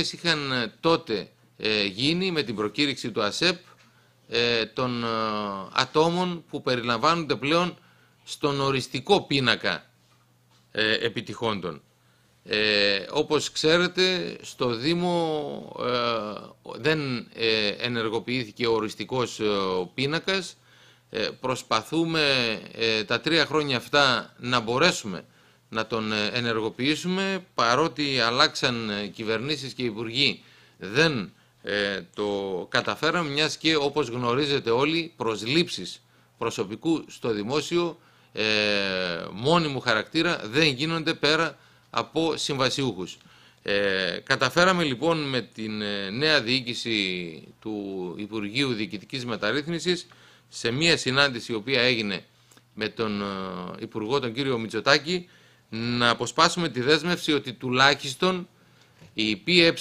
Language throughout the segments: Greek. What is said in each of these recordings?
είχαν ε, τότε ε, γίνει με την προκήρυξη του ΑΣΕΠ ε, των ατόμων που περιλαμβάνονται πλέον στον οριστικό πίνακα επιτυχόντων. όπως ξέρετε, στο Δήμο δεν ενεργοποιήθηκε ο οριστικός πίνακας. Προσπαθούμε τα τρία χρόνια αυτά να μπορέσουμε να τον ε, ενεργοποιήσουμε. Παρότι αλλάξαν ε, κυβερνήσεις και υπουργοί δεν ε, το καταφέραμε μιας και όπως γνωρίζετε όλοι προσλήψεις προσωπικού στο δημόσιο ε, μόνιμου χαρακτήρα δεν γίνονται πέρα από συμβασιούχους. καταφέραμε λοιπόν με την νέα διοίκηση του Υπουργείου Διοικητικής Μεταρρύθμισης σε μια συνάντηση η οποία έγινε με τον Υπουργό τον κύριο Μητσοτάκη να αποσπάσουμε τη δέσμευση ότι τουλάχιστον οι ΠΕ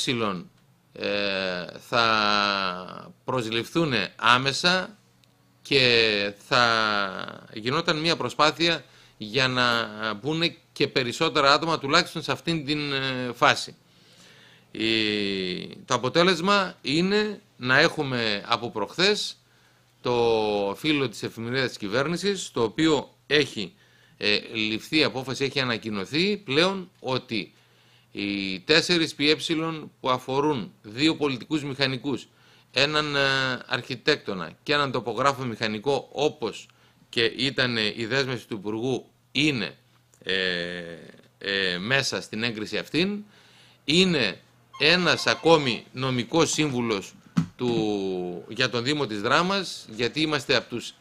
ε, θα προσληφθούν άμεσα και θα γινόταν μια προσπάθεια για να μπουν και περισσότερα άτομα τουλάχιστον σε αυτήν την ε, φάση. Το αποτέλεσμα είναι να έχουμε από προχθές το φίλο της εφημερίδας της κυβέρνησης, το οποίο έχει ε, ληφθεί απόφαση, έχει ανακοινωθεί πλέον ότι οι τέσσερις ΠΕ που αφορούν δύο πολιτικούς μηχανικούς, έναν ε, αρχιτέκτονα και έναν τοπογράφο μηχανικό όπως και ήταν ε, η δέσμευση του Υπουργού είναι ε, μέσα στην έγκριση αυτήν, είναι ένας ακόμη νομικός σύμβουλος του, για τον Δήμο της Δράμας, γιατί είμαστε από τους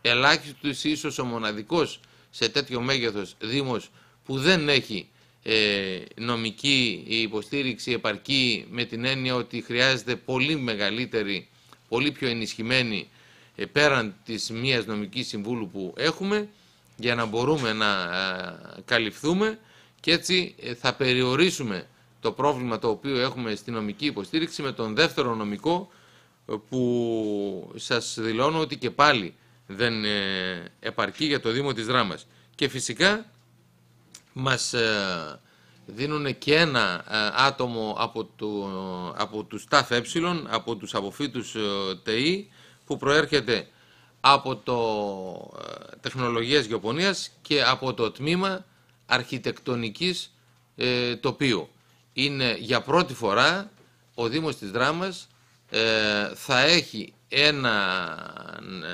ελάχιστους, ίσως ο μοναδικός σε τέτοιο μέγεθος δήμος που δεν έχει ε, νομική υποστήριξη επαρκή με την έννοια ότι χρειάζεται πολύ μεγαλύτερη, πολύ πιο ενισχυμένη ε, πέραν της μίας νομικής συμβούλου που έχουμε για να μπορούμε να ε, καλυφθούμε και έτσι ε, θα περιορίσουμε το πρόβλημα το οποίο έχουμε στη νομική υποστήριξη με τον δεύτερο νομικό που σας δηλώνω ότι και πάλι δεν ε, επαρκεί για το Δήμο της Δράμας. Και φυσικά μας ε, δίνουν και ένα ε, άτομο από, το, από τους ΤΑΦ ε, από τους αποφύτους ΤΕΗ, που προέρχεται από το Τεχνολογίας Γεωπονίας και από το Τμήμα Αρχιτεκτονικής ε, Τοπίου. Είναι για πρώτη φορά ο Δήμος της Δράμας θα έχει έναν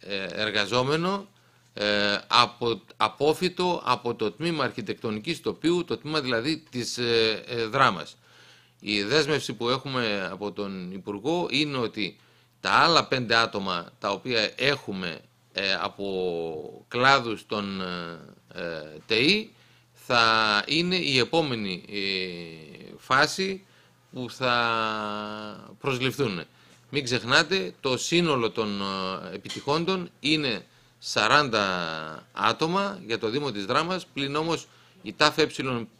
ε, εργαζόμενο ε, από, απόφυτο από το τμήμα αρχιτεκτονικής τοπίου, το τμήμα δηλαδή της ε, δράμας. Η δέσμευση που έχουμε από τον Υπουργό είναι ότι τα άλλα πέντε άτομα τα οποία έχουμε από κλάδους των ΤΕΗ θα είναι η επόμενη φάση που θα προσληφθούν. Μην ξεχνάτε, το σύνολο των ε, επιτυχόντων είναι 40 άτομα για το Δήμο της Δράμας, πλην όμως η ΤΑΦΕ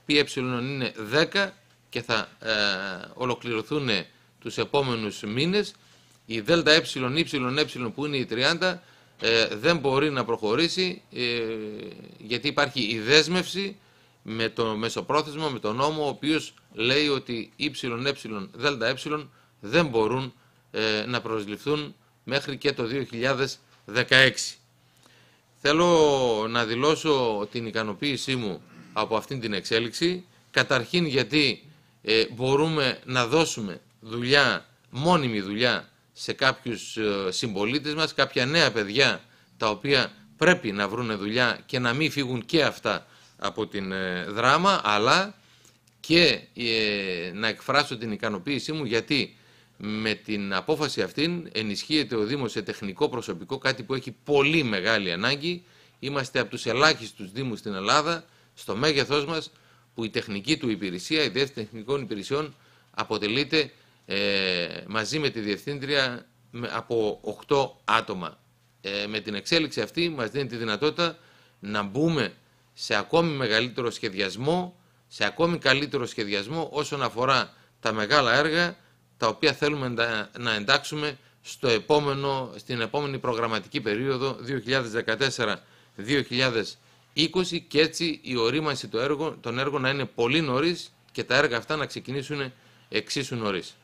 ΠΕ είναι 10 και θα ε, ολοκληρωθούν τους επόμενους μήνες. Η ΔΕΛΤΑΕ, ε ε που είναι η 30 δεν μπορεί να προχωρήσει γιατί υπάρχει η δέσμευση με το Μεσοπρόθεσμο, με τον νόμο ο οποίος λέει ότι ΕΕ δεν μπορούν ε, να προσληφθούν μέχρι και το 2016. Θέλω να δηλώσω την ικανοποίησή μου από αυτήν την εξέλιξη. Καταρχήν γιατί ε, μπορούμε να δώσουμε δουλειά, μόνιμη δουλειά σε κάποιους ε, συμπολίτες μας, κάποια νέα παιδιά τα οποία πρέπει να βρουν δουλειά και να μην φύγουν και αυτά από την δράμα, αλλά και να εκφράσω την ικανοποίησή μου γιατί με την απόφαση αυτήν ενισχύεται ο δήμος σε τεχνικό προσωπικό, κάτι που έχει πολύ μεγάλη ανάγκη. Είμαστε από τους ελάχιστους Δήμους στην Ελλάδα, στο μέγεθός μας, που η τεχνική του υπηρεσία, η διεύθυνση τεχνικών υπηρεσιών, αποτελείται ε, μαζί με τη Διευθύντρια από 8 άτομα. Ε, με την εξέλιξη αυτή μας δίνει τη δυνατότητα να μπούμε σε ακόμη μεγαλύτερο σχεδιασμό, σε ακόμη καλύτερο σχεδιασμό όσον αφορά τα μεγάλα έργα, τα οποία θέλουμε να εντάξουμε στο επόμενο, στην επόμενη προγραμματική περίοδο 2014-2020 και έτσι η ορίμανση των έργων, να είναι πολύ νωρίς και τα έργα αυτά να ξεκινήσουν εξίσου νωρίς.